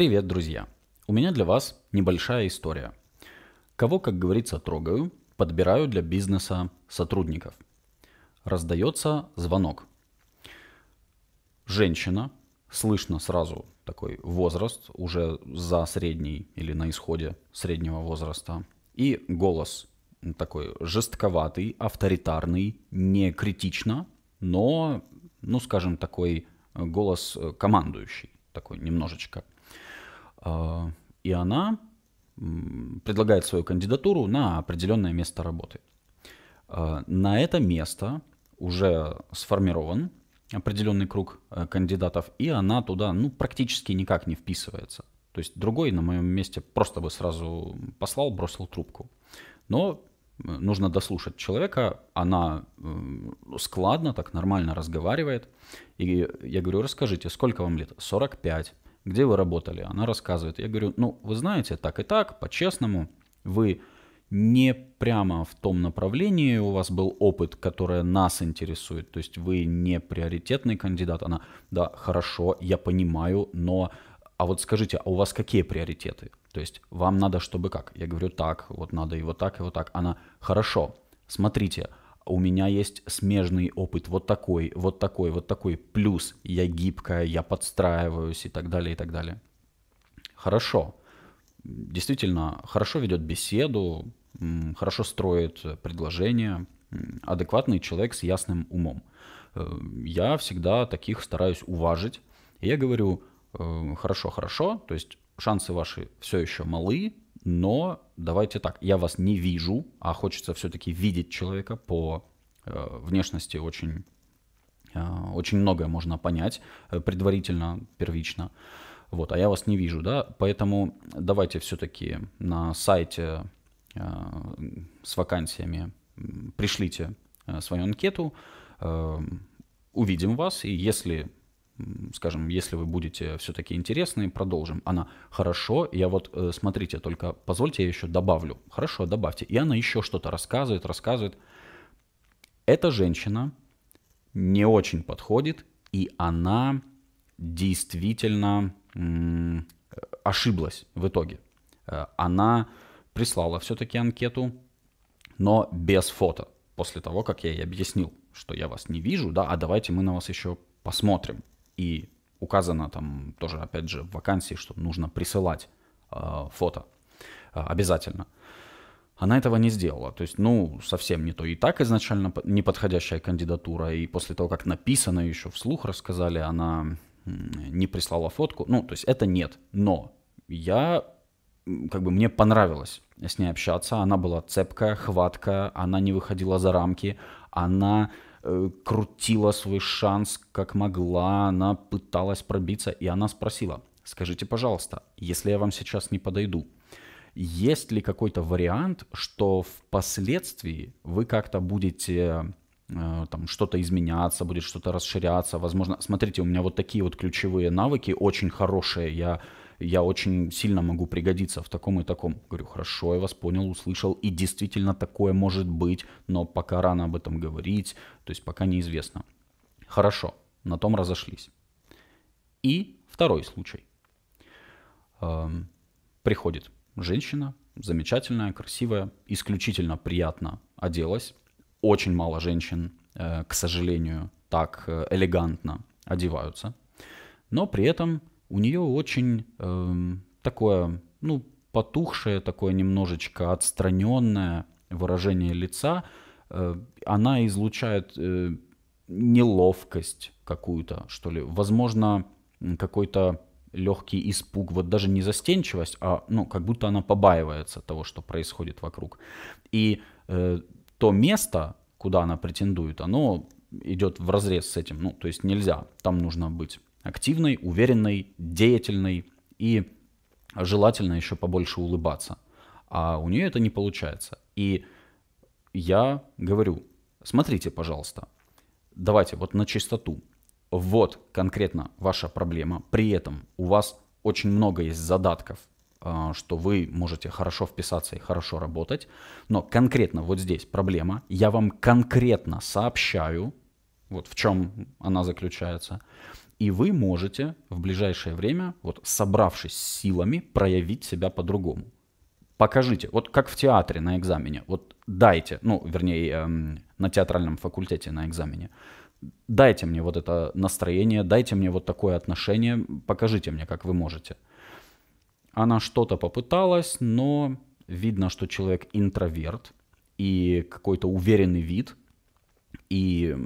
Привет, друзья! У меня для вас небольшая история. Кого, как говорится, трогаю, подбираю для бизнеса сотрудников. Раздается звонок. Женщина, слышно сразу такой возраст, уже за средний или на исходе среднего возраста, и голос такой жестковатый, авторитарный, не критично, но, ну скажем, такой э, голос э, командующий, такой немножечко. А, и она предлагает свою кандидатуру на определенное место работы. А, на это место уже сформирован определенный круг э, кандидатов, и она туда ну, практически никак не вписывается. То есть другой на моем месте просто бы сразу послал, бросил трубку. Но э, нужно дослушать человека, она э, складно, так нормально разговаривает. И я говорю, расскажите, сколько вам лет? 45 где вы работали? Она рассказывает. Я говорю, ну, вы знаете, так и так, по-честному, вы не прямо в том направлении у вас был опыт, который нас интересует, то есть вы не приоритетный кандидат. Она, да, хорошо, я понимаю, но а вот скажите, а у вас какие приоритеты? То есть вам надо, чтобы как? Я говорю, так, вот надо и вот так, и вот так. Она, хорошо, смотрите, у меня есть смежный опыт, вот такой, вот такой, вот такой, плюс я гибкая, я подстраиваюсь и так далее, и так далее. Хорошо. Действительно, хорошо ведет беседу, хорошо строит предложение, адекватный человек с ясным умом. Э, я всегда таких стараюсь уважить. И я говорю, э, хорошо, хорошо, то есть шансы ваши все еще малы, но давайте так, я вас не вижу, а хочется все-таки видеть человека по э, внешности очень, э, очень многое можно понять э, предварительно, первично. Вот, а я вас не вижу, да, поэтому давайте все-таки на сайте э, с вакансиями пришлите свою анкету, увидим вас, и если скажем, если вы будете все-таки интересны, продолжим. Она хорошо, я вот, э, смотрите, только позвольте я еще добавлю. Хорошо, добавьте. И она еще что-то рассказывает, рассказывает. Эта женщина не очень подходит, и она действительно ошиблась в итоге. Э, она прислала все-таки анкету, но без фото. После того, как я ей объяснил, что я вас не вижу, да, а давайте мы на вас еще посмотрим и указано там тоже, опять же, в вакансии, что нужно присылать э, фото э, обязательно. Она этого не сделала. То есть, ну, совсем не то. И так изначально неподходящая кандидатура. И после того, как написано еще вслух рассказали, она не прислала фотку. Ну, то есть это нет. Но я, как бы мне понравилось с ней общаться. Она была цепкая, хватка, она не выходила за рамки, она Э, крутила свой шанс как могла, она пыталась пробиться, и она спросила, скажите, пожалуйста, если я вам сейчас не подойду, есть ли какой-то вариант, что впоследствии вы как-то будете э, там что-то изменяться, будет что-то расширяться, возможно, смотрите, у меня вот такие вот ключевые навыки очень хорошие, я я очень сильно могу пригодиться в таком и таком. Говорю, хорошо, я вас понял, услышал, и действительно такое может быть, но пока рано об этом говорить, то есть пока неизвестно. Хорошо, на том разошлись. И второй случай. Эм, приходит женщина, замечательная, красивая, исключительно приятно оделась. Очень мало женщин, э, к сожалению, так э, элегантно одеваются. Но при этом у нее очень э, такое, ну, потухшее, такое немножечко отстраненное выражение лица. Э, она излучает э, неловкость какую-то, что ли. Возможно, какой-то легкий испуг, вот даже не застенчивость, а ну как будто она побаивается того, что происходит вокруг. И э, то место, куда она претендует, оно идет в разрез с этим, ну то есть нельзя, там нужно быть активной, уверенной, деятельной и желательно еще побольше улыбаться. А у нее это не получается. И я говорю, смотрите, пожалуйста, давайте вот на чистоту. Вот конкретно ваша проблема. При этом у вас очень много есть задатков, а, что вы можете хорошо вписаться и хорошо работать. Но конкретно вот здесь проблема. Я вам конкретно сообщаю, вот в чем она заключается. И вы можете в ближайшее время, вот собравшись силами, проявить себя по-другому. Покажите, вот как в театре на экзамене, вот дайте, ну, вернее, эм, на театральном факультете на экзамене, дайте мне вот это настроение, дайте мне вот такое отношение, покажите мне, как вы можете. Она что-то попыталась, но видно, что человек интроверт и какой-то уверенный вид – и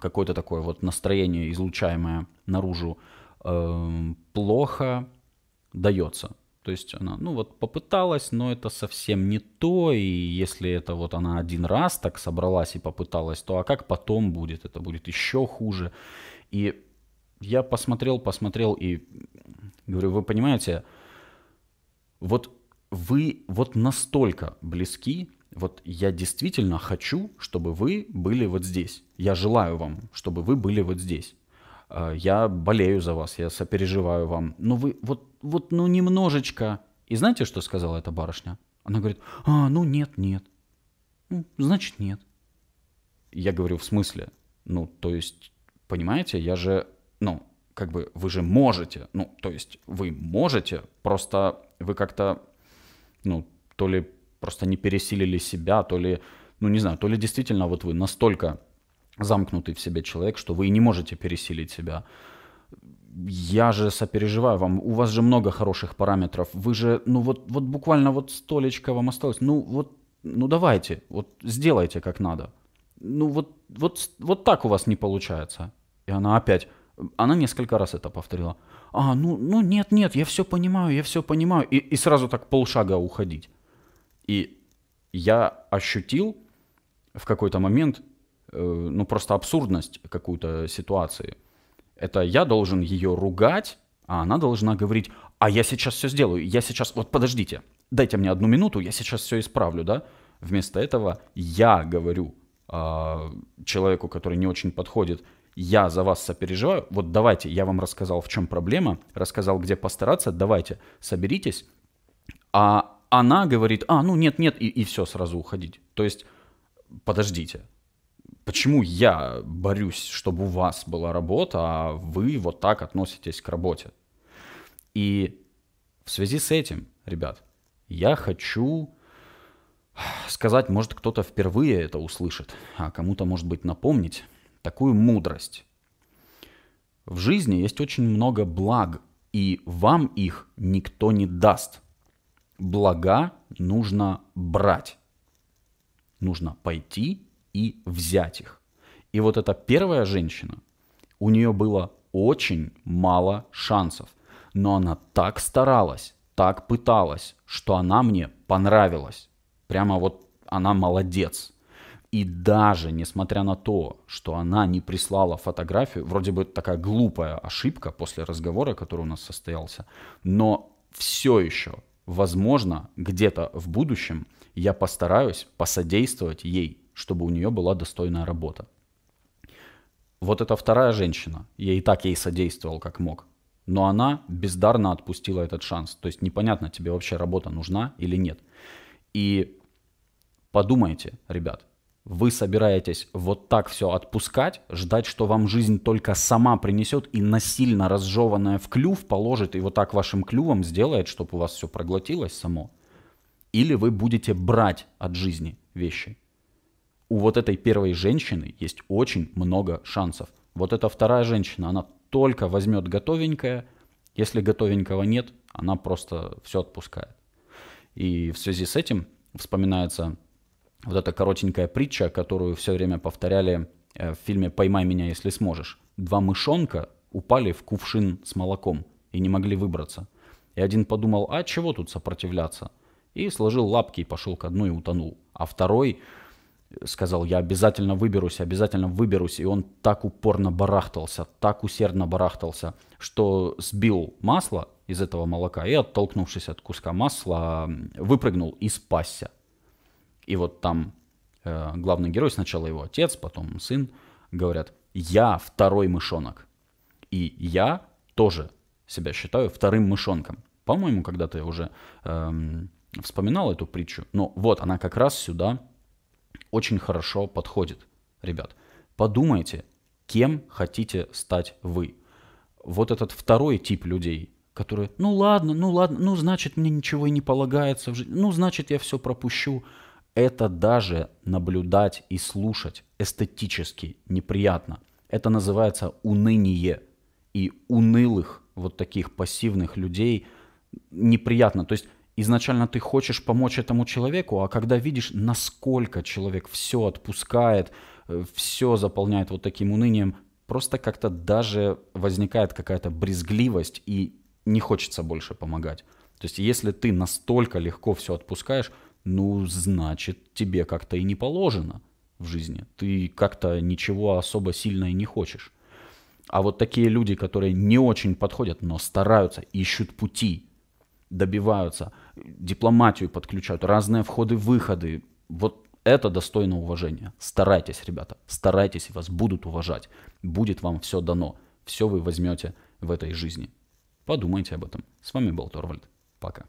какое-то такое вот настроение, излучаемое наружу, эм, плохо дается. То есть она, ну вот попыталась, но это совсем не то, и если это вот она один раз так собралась и попыталась, то а как потом будет? Это будет еще хуже. И я посмотрел, посмотрел и говорю, вы понимаете, вот вы вот настолько близки вот я действительно хочу, чтобы вы были вот здесь. Я желаю вам, чтобы вы были вот здесь. А, я болею за вас, я сопереживаю вам. Но ну, вы вот, вот ну немножечко. И знаете, что сказала эта барышня? Она говорит, а, ну нет, нет. Ну, значит, нет. Я говорю, в смысле? Ну, то есть, понимаете, я же, ну, как бы вы же можете, ну, то есть вы можете, просто вы как-то, ну, то ли просто не пересилили себя, то ли, ну не знаю, то ли действительно вот вы настолько замкнутый в себе человек, что вы не можете пересилить себя. Я же сопереживаю вам, у вас же много хороших параметров, вы же, ну вот, вот буквально вот столечко вам осталось, ну вот, ну давайте, вот сделайте как надо. Ну вот, вот, вот так у вас не получается. И она опять, она несколько раз это повторила. А, ну, ну нет, нет, я все понимаю, я все понимаю. И, и сразу так полшага уходить. И я ощутил в какой-то момент, э, ну, просто абсурдность какую-то ситуации. Это я должен ее ругать, а она должна говорить, а я сейчас все сделаю, я сейчас, вот подождите, дайте мне одну минуту, я сейчас все исправлю, да? Вместо этого я говорю э, человеку, который не очень подходит, я за вас сопереживаю, вот давайте, я вам рассказал, в чем проблема, рассказал, где постараться, давайте, соберитесь, а она говорит, а, ну нет, нет, и, и все, сразу уходить. То есть, подождите, почему я борюсь, чтобы у вас была работа, а вы вот так относитесь к работе? И в связи с этим, ребят, я хочу сказать, может кто-то впервые это услышит, а кому-то, может быть, напомнить такую мудрость. В жизни есть очень много благ, и вам их никто не даст блага нужно брать. Нужно пойти и взять их. И вот эта первая женщина, у нее было очень мало шансов. Но она так старалась, так пыталась, что она мне понравилась. Прямо вот она молодец. И даже несмотря на то, что она не прислала фотографию, вроде бы такая глупая ошибка после разговора, который у нас состоялся, но все еще возможно, где-то в будущем я постараюсь посодействовать ей, чтобы у нее была достойная работа. Вот эта вторая женщина, я и так ей содействовал как мог, но она бездарно отпустила этот шанс. То есть непонятно, тебе вообще работа нужна или нет. И подумайте, ребят, вы собираетесь вот так все отпускать, ждать, что вам жизнь только сама принесет и насильно разжеванное в клюв положит и вот так вашим клювом сделает, чтобы у вас все проглотилось само. Или вы будете брать от жизни вещи. У вот этой первой женщины есть очень много шансов. Вот эта вторая женщина, она только возьмет готовенькое. Если готовенького нет, она просто все отпускает. И в связи с этим вспоминается вот эта коротенькая притча, которую все время повторяли э, в фильме «Поймай меня, если сможешь». Два мышонка упали в кувшин с молоком и не могли выбраться. И один подумал, а чего тут сопротивляться? И сложил лапки и пошел ко дну и утонул. А второй э, сказал, я обязательно выберусь, обязательно выберусь. И он так упорно барахтался, так усердно барахтался, что сбил масло из этого молока и, оттолкнувшись от куска масла, выпрыгнул и спасся. И вот там э, главный герой, сначала его отец, потом сын, говорят, я второй мышонок. И я тоже себя считаю вторым мышонком. По-моему, когда-то я уже эм, вспоминал эту притчу. Но вот она как раз сюда очень хорошо подходит. Ребят, подумайте, кем хотите стать вы. Вот этот второй тип людей, которые, ну ладно, ну ладно, ну значит мне ничего и не полагается в жизни, ну значит я все пропущу. Это даже наблюдать и слушать эстетически неприятно. Это называется уныние. И унылых, вот таких пассивных людей неприятно. То есть изначально ты хочешь помочь этому человеку, а когда видишь, насколько человек все отпускает, э, все заполняет вот таким унынием, просто как-то даже возникает какая-то брезгливость и не хочется больше помогать. То есть если ты настолько легко все отпускаешь, ну, значит, тебе как-то и не положено в жизни. Ты как-то ничего особо сильно и не хочешь. А вот такие люди, которые не очень подходят, но стараются, ищут пути, добиваются, дипломатию подключают, разные входы-выходы. Вот это достойно уважения. Старайтесь, ребята, старайтесь, вас будут уважать. Будет вам все дано. Все вы возьмете в этой жизни. Подумайте об этом. С вами был Торвальд. Пока.